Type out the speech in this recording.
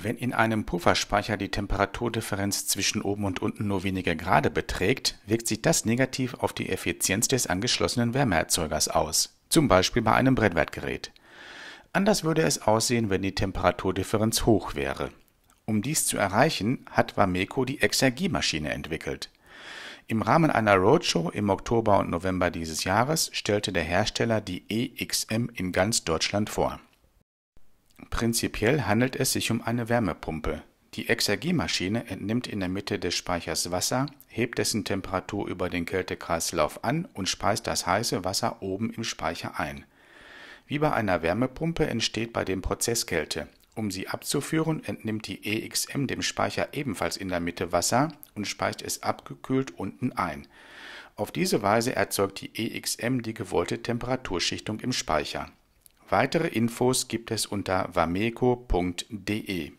Wenn in einem Pufferspeicher die Temperaturdifferenz zwischen oben und unten nur wenige Grade beträgt, wirkt sich das negativ auf die Effizienz des angeschlossenen Wärmeerzeugers aus, zum Beispiel bei einem Brennwertgerät. Anders würde es aussehen, wenn die Temperaturdifferenz hoch wäre. Um dies zu erreichen, hat Wameco die Exergiemaschine entwickelt. Im Rahmen einer Roadshow im Oktober und November dieses Jahres stellte der Hersteller die EXM in ganz Deutschland vor Prinzipiell handelt es sich um eine Wärmepumpe. Die Exergiemaschine entnimmt in der Mitte des Speichers Wasser, hebt dessen Temperatur über den Kältekreislauf an und speist das heiße Wasser oben im Speicher ein. Wie bei einer Wärmepumpe entsteht bei dem Prozess Kälte. Um sie abzuführen, entnimmt die EXM dem Speicher ebenfalls in der Mitte Wasser und speist es abgekühlt unten ein. Auf diese Weise erzeugt die EXM die gewollte Temperaturschichtung im Speicher Weitere Infos gibt es unter wameco.de.